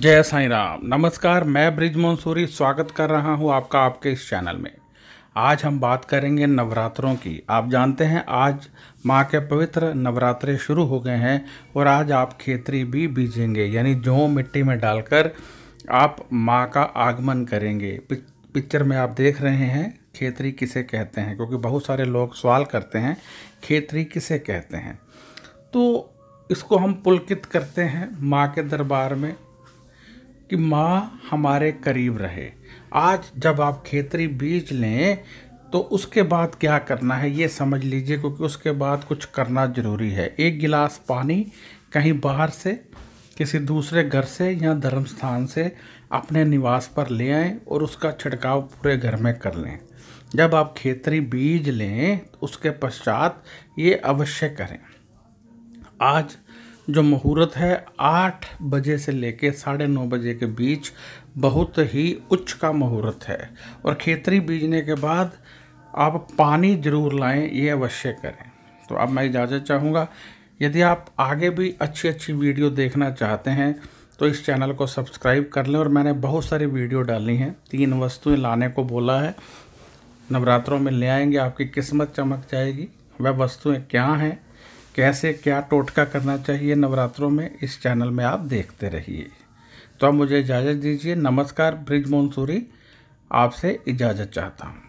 जय साई राम नमस्कार मैं ब्रिज मंसूरी स्वागत कर रहा हूं आपका आपके इस चैनल में आज हम बात करेंगे नवरात्रों की आप जानते हैं आज माँ के पवित्र नवरात्रे शुरू हो गए हैं और आज आप खेतरी भी बीजेंगे यानी जो मिट्टी में डालकर आप माँ का आगमन करेंगे पिक्चर में आप देख रहे हैं खेतरी किसे कहते हैं क्योंकि बहुत सारे लोग सवाल करते हैं खेतरी किसे कहते हैं तो इसको हम पुलकित करते हैं माँ के दरबार में कि माँ हमारे करीब रहे आज जब आप खेतरी बीज लें तो उसके बाद क्या करना है ये समझ लीजिए क्योंकि उसके बाद कुछ करना ज़रूरी है एक गिलास पानी कहीं बाहर से किसी दूसरे घर से या धर्म स्थान से अपने निवास पर ले आएँ और उसका छिड़काव पूरे घर में कर लें जब आप खेतरी बीज लें तो उसके पश्चात ये अवश्य करें आज जो मुहूर्त है आठ बजे से लेके साढ़े नौ बजे के बीच बहुत ही उच्च का मुहूर्त है और खेतरी बीजने के बाद आप पानी ज़रूर लाएं ये अवश्य करें तो अब मैं इजाज़त चाहूँगा यदि आप आगे भी अच्छी अच्छी वीडियो देखना चाहते हैं तो इस चैनल को सब्सक्राइब कर लें और मैंने बहुत सारी वीडियो डाली हैं तीन वस्तुएं लाने को बोला है नवरात्रों में ले आएंगे आपकी किस्मत चमक जाएगी वह वस्तुएं क्या हैं कैसे क्या टोटका करना चाहिए नवरात्रों में इस चैनल में आप देखते रहिए तो आप मुझे इजाज़त दीजिए नमस्कार ब्रिज मंसूरी आपसे इजाज़त चाहता हूँ